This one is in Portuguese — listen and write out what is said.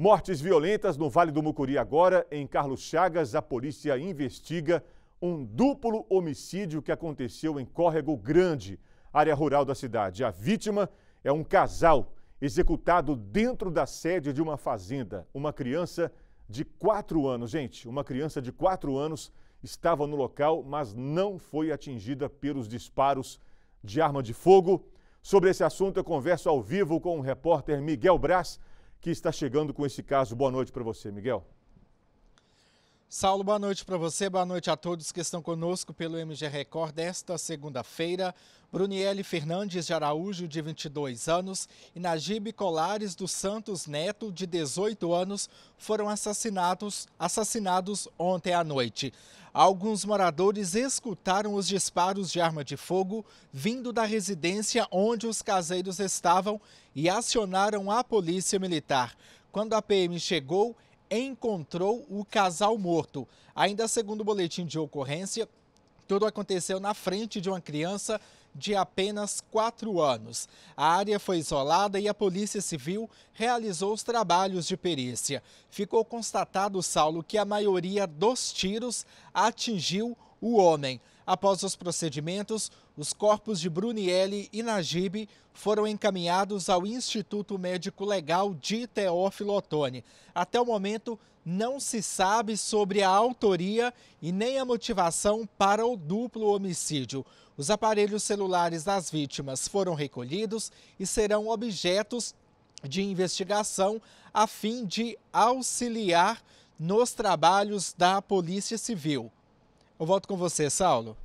Mortes violentas no Vale do Mucuri agora, em Carlos Chagas, a polícia investiga um duplo homicídio que aconteceu em Córrego Grande, área rural da cidade. A vítima é um casal executado dentro da sede de uma fazenda. Uma criança de 4 anos, gente, uma criança de 4 anos estava no local, mas não foi atingida pelos disparos de arma de fogo. Sobre esse assunto, eu converso ao vivo com o repórter Miguel Braz que está chegando com esse caso. Boa noite para você, Miguel. Saulo, boa noite para você, boa noite a todos que estão conosco pelo MG Record desta segunda-feira. Bruniele Fernandes de Araújo, de 22 anos, e Najib Colares dos Santos Neto, de 18 anos, foram assassinados, assassinados ontem à noite. Alguns moradores escutaram os disparos de arma de fogo vindo da residência onde os caseiros estavam e acionaram a polícia militar. Quando a PM chegou, encontrou o casal morto. Ainda segundo o boletim de ocorrência, tudo aconteceu na frente de uma criança de apenas 4 anos. A área foi isolada e a Polícia Civil realizou os trabalhos de perícia. Ficou constatado, Saulo, que a maioria dos tiros atingiu o homem. Após os procedimentos, os corpos de Brunielli e Najib foram encaminhados ao Instituto Médico Legal de Teófilo Otoni. Até o momento, não se sabe sobre a autoria e nem a motivação para o duplo homicídio. Os aparelhos celulares das vítimas foram recolhidos e serão objetos de investigação a fim de auxiliar nos trabalhos da Polícia Civil. Eu volto com você, Saulo.